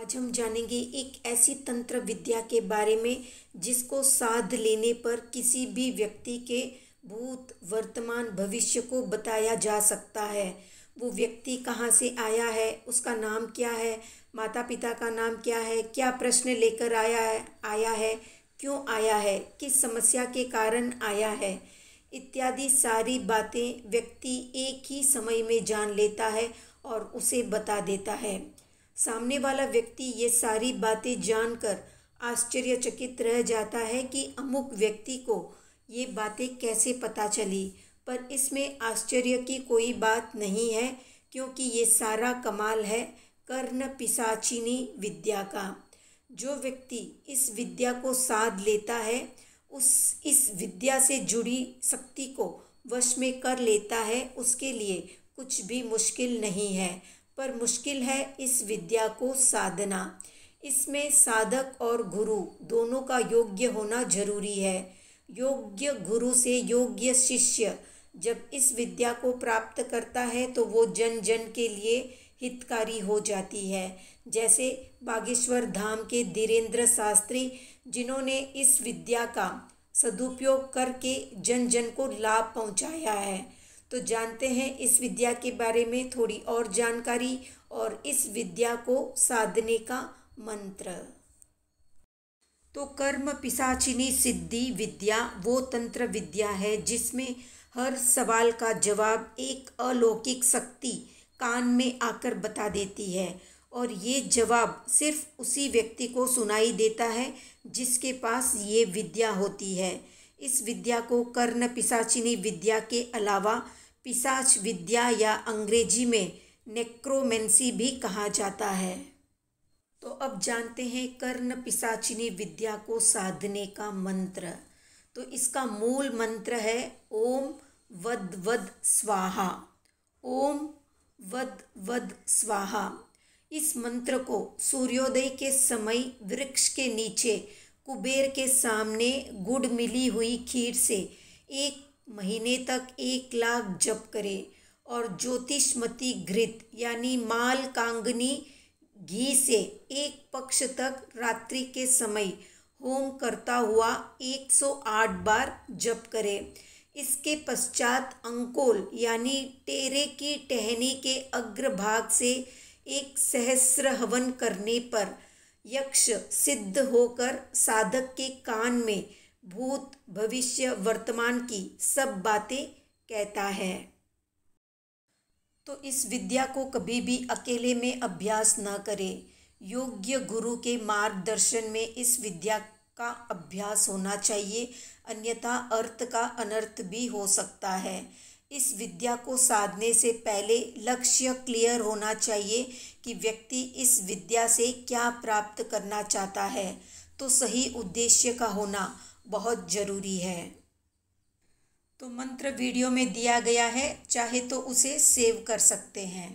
आज हम जानेंगे एक ऐसी तंत्र विद्या के बारे में जिसको साध लेने पर किसी भी व्यक्ति के भूत वर्तमान भविष्य को बताया जा सकता है वो व्यक्ति कहाँ से आया है उसका नाम क्या है माता पिता का नाम क्या है क्या प्रश्न लेकर आया है आया है क्यों आया है किस समस्या के कारण आया है इत्यादि सारी बातें व्यक्ति एक ही समय में जान लेता है और उसे बता देता है सामने वाला व्यक्ति ये सारी बातें जानकर आश्चर्यचकित रह जाता है कि अमुक व्यक्ति को ये बातें कैसे पता चली पर इसमें आश्चर्य की कोई बात नहीं है क्योंकि ये सारा कमाल है कर्ण पिसाचिनी विद्या का जो व्यक्ति इस विद्या को साध लेता है उस इस विद्या से जुड़ी शक्ति को वश में कर लेता है उसके लिए कुछ भी मुश्किल नहीं है पर मुश्किल है इस विद्या को साधना इसमें साधक और गुरु दोनों का योग्य होना जरूरी है योग्य गुरु से योग्य शिष्य जब इस विद्या को प्राप्त करता है तो वो जन जन के लिए हितकारी हो जाती है जैसे बागेश्वर धाम के धीरेन्द्र शास्त्री जिन्होंने इस विद्या का सदुपयोग करके जन जन को लाभ पहुंचाया है तो जानते हैं इस विद्या के बारे में थोड़ी और जानकारी और इस विद्या को साधने का मंत्र तो कर्म पिसाचिनी सिद्धि विद्या वो तंत्र विद्या है जिसमें हर सवाल का जवाब एक अलौकिक शक्ति कान में आकर बता देती है और ये जवाब सिर्फ उसी व्यक्ति को सुनाई देता है जिसके पास ये विद्या होती है इस विद्या को कर्ण पिसाचिनी विद्या के अलावा पिसाच विद्या या अंग्रेजी में नेक्रोमेंसी भी कहा जाता है तो अब जानते हैं कर्ण पिसाचिनी विद्या को साधने का मंत्र तो इसका मूल मंत्र है ओम वद वद स्वाहा ओम वद वद स्वाहा इस मंत्र को सूर्योदय के समय वृक्ष के नीचे कुबेर के सामने गुड़ मिली हुई खीर से एक महीने तक एक लाख जप करें और ज्योतिषमती घृत यानी माल कांगनी घी से एक पक्ष तक रात्रि के समय होम करता हुआ 108 बार जप करें इसके पश्चात अंकोल यानी टेरे की टहनी के अग्रभाग से एक सहस्र हवन करने पर यक्ष सिद्ध होकर साधक के कान में भूत भविष्य वर्तमान की सब बातें कहता है तो इस विद्या को कभी भी अकेले में अभ्यास न करें योग्य गुरु के मार्गदर्शन में इस विद्या का अभ्यास होना चाहिए अन्यथा अर्थ का अनर्थ भी हो सकता है इस विद्या को साधने से पहले लक्ष्य क्लियर होना चाहिए कि व्यक्ति इस विद्या से क्या प्राप्त करना चाहता है तो सही उद्देश्य का होना बहुत ज़रूरी है तो मंत्र वीडियो में दिया गया है चाहे तो उसे सेव कर सकते हैं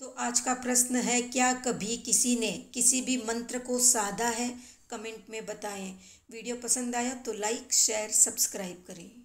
तो आज का प्रश्न है क्या कभी किसी ने किसी भी मंत्र को साधा है कमेंट में बताएं वीडियो पसंद आया तो लाइक शेयर सब्सक्राइब करें